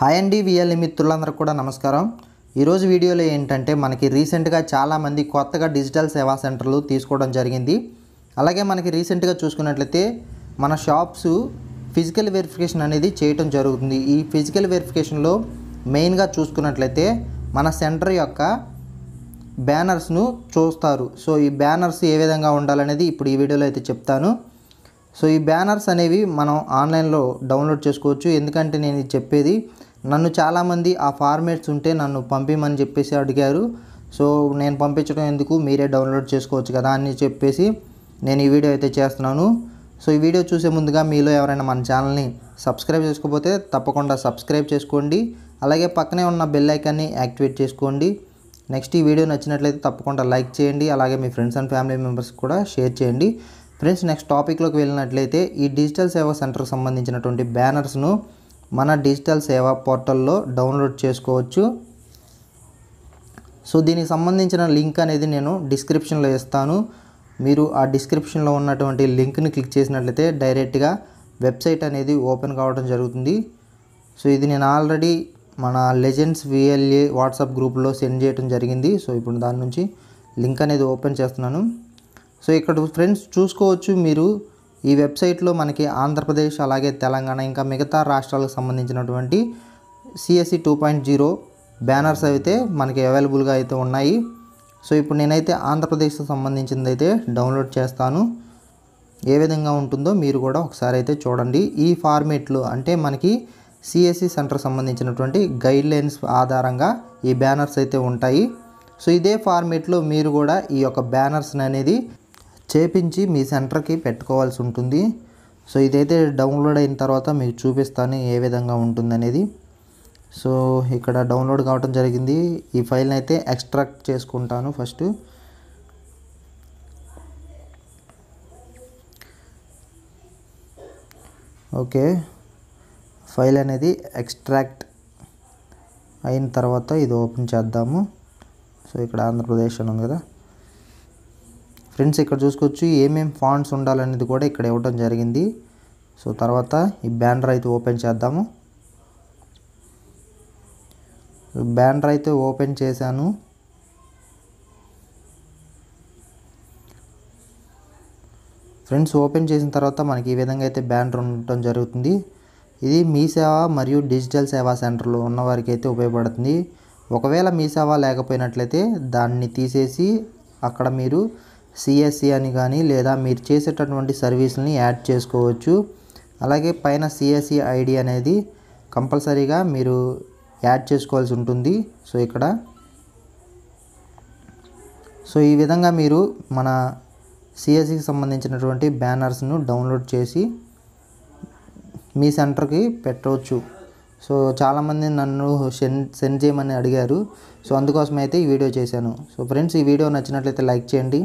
hi అండి VLE మిత్రులందరూ కూడా నమస్కారం ఈరోజు వీడియోలో ఏంటంటే మనకి రీసెంట్గా చాలామంది కొత్తగా డిజిటల్ సేవా సెంటర్లు తీసుకోవడం జరిగింది అలాగే మనకి రీసెంట్గా చూసుకున్నట్లయితే మన షాప్స్ ఫిజికల్ వెరిఫికేషన్ అనేది చేయటం జరుగుతుంది ఈ ఫిజికల్ వెరిఫికేషన్లో మెయిన్గా చూసుకున్నట్లయితే మన సెంటర్ యొక్క బ్యానర్స్ను చూస్తారు సో ఈ బ్యానర్స్ ఏ విధంగా ఉండాలనేది ఇప్పుడు ఈ వీడియోలో అయితే చెప్తాను సో ఈ బ్యానర్స్ అనేవి మనం ఆన్లైన్లో డౌన్లోడ్ చేసుకోవచ్చు ఎందుకంటే నేను చెప్పేది నన్ను చాలామంది ఆ ఫార్మేట్స్ ఉంటే నన్ను పంపిమని చెప్పేసి అడిగారు సో నేను పంపించడం ఎందుకు మీరే డౌన్లోడ్ చేసుకోవచ్చు కదా అని చెప్పేసి నేను ఈ వీడియో అయితే చేస్తున్నాను సో ఈ వీడియో చూసే ముందుగా మీలో ఎవరైనా మన ఛానల్ని సబ్స్క్రైబ్ చేసుకోకపోతే తప్పకుండా సబ్స్క్రైబ్ చేసుకోండి అలాగే పక్కనే ఉన్న బెల్ ఐకాన్ని యాక్టివేట్ చేసుకోండి నెక్స్ట్ ఈ వీడియో నచ్చినట్లయితే తప్పకుండా లైక్ చేయండి అలాగే మీ ఫ్రెండ్స్ అండ్ ఫ్యామిలీ మెంబర్స్ కూడా షేర్ చేయండి ఫ్రెండ్స్ నెక్స్ట్ టాపిక్లోకి వెళ్ళినట్లయితే ఈ డిజిటల్ సేవా సెంటర్కి సంబంధించినటువంటి బ్యానర్స్ను మన డిజిటల్ సేవా పోర్టల్లో డౌన్లోడ్ చేసుకోవచ్చు సో దీనికి సంబంధించిన లింక్ అనేది నేను డిస్క్రిప్షన్లో ఇస్తాను మీరు ఆ డిస్క్రిప్షన్లో ఉన్నటువంటి లింక్ని క్లిక్ చేసినట్లయితే డైరెక్ట్గా వెబ్సైట్ అనేది ఓపెన్ కావడం జరుగుతుంది సో ఇది నేను ఆల్రెడీ మన లెజెండ్స్ విఎల్ఏ వాట్సాప్ గ్రూప్లో సెండ్ చేయడం జరిగింది సో ఇప్పుడు దాని నుంచి లింక్ అనేది ఓపెన్ చేస్తున్నాను సో ఇక్కడ ఫ్రెండ్స్ చూసుకోవచ్చు మీరు ఈ వెబ్సైట్లో మనకి ఆంధ్రప్రదేశ్ అలాగే తెలంగాణ ఇంకా మిగతా రాష్ట్రాలకు సంబంధించినటువంటి CSC two point zero banners అయితే మనకి అవైలబుల్గా అయితే ఉన్నాయి సో ఇప్పుడు నేనైతే ఆంధ్రప్రదేశ్కి సంబంధించింది అయితే డౌన్లోడ్ చేస్తాను ఏ విధంగా ఉంటుందో మీరు కూడా ఒకసారి అయితే చూడండి ఈ ఫార్మేట్లో అంటే మనకి సిఎస్సి e సెంటర్ సంబంధించినటువంటి గైడ్లైన్స్ ఆధారంగా ఈ బ్యానర్స్ అయితే ఉంటాయి సో ఇదే ఫార్మేట్లో మీరు కూడా ఈ యొక్క బ్యానర్స్ అనేది చేపించి మీ సెంటర్కి పెట్టుకోవాల్సి ఉంటుంది సో ఇదైతే డౌన్లోడ్ అయిన తర్వాత మీకు చూపిస్తాను ఏ విధంగా ఉంటుందనేది సో ఇక్కడ డౌన్లోడ్ కావటం జరిగింది ఈ ఫైల్ని అయితే ఎక్స్ట్రాక్ట్ చేసుకుంటాను ఫస్ట్ ఓకే ఫైల్ అనేది ఎక్స్ట్రాక్ట్ అయిన తర్వాత ఇది ఓపెన్ చేద్దాము సో ఇక్కడ ఆంధ్రప్రదేశ్ అని ఉంది కదా ఫ్రెండ్స్ ఇక్కడ చూసుకోవచ్చు ఏమేమి ఫాంట్స్ ఉండాలనేది కూడా ఇక్కడ ఇవ్వడం జరిగింది సో తర్వాత ఈ బ్యానర్ అయితే ఓపెన్ చేద్దాము బ్యానర్ అయితే ఓపెన్ చేశాను ఫ్రెండ్స్ ఓపెన్ చేసిన తర్వాత మనకి ఈ విధంగా అయితే బ్యానర్ ఉండటం జరుగుతుంది ఇది మీ సేవ మరియు డిజిటల్ సేవా సెంటర్లో ఉన్నవారికి అయితే ఉపయోగపడుతుంది ఒకవేళ మీ సేవ లేకపోయినట్లయితే దాన్ని తీసేసి అక్కడ మీరు సిఎస్సి e అని కానీ లేదా మీరు చేసేటటువంటి సర్వీస్ని యాడ్ చేసుకోవచ్చు అలాగే పైన సిఎస్సి e ఐడి అనేది కంపల్సరీగా మీరు యాడ్ చేసుకోవాల్సి ఉంటుంది సో ఇక్కడ సో ఈ విధంగా మీరు మన సిఎస్సికి e సంబంధించినటువంటి బ్యానర్స్ను డౌన్లోడ్ చేసి మీ సెంటర్కి పెట్టవచ్చు సో చాలామంది నన్ను సెండ్ సెండ్ చేయమని అడిగారు సో అందుకోసమైతే ఈ వీడియో చేశాను సో ఫ్రెండ్స్ ఈ వీడియో నచ్చినట్లయితే లైక్ చేయండి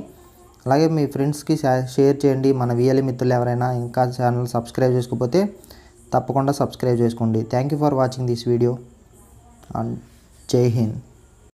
అలాగే మీ ఫ్రెండ్స్కి షేర్ చేయండి మన వియలి మిత్రులు ఎవరైనా ఇంకా ఛానల్ సబ్స్క్రైబ్ చేసుకోకపోతే తప్పకుండా సబ్స్క్రైబ్ చేసుకోండి thank you for watching this video and జై హింద్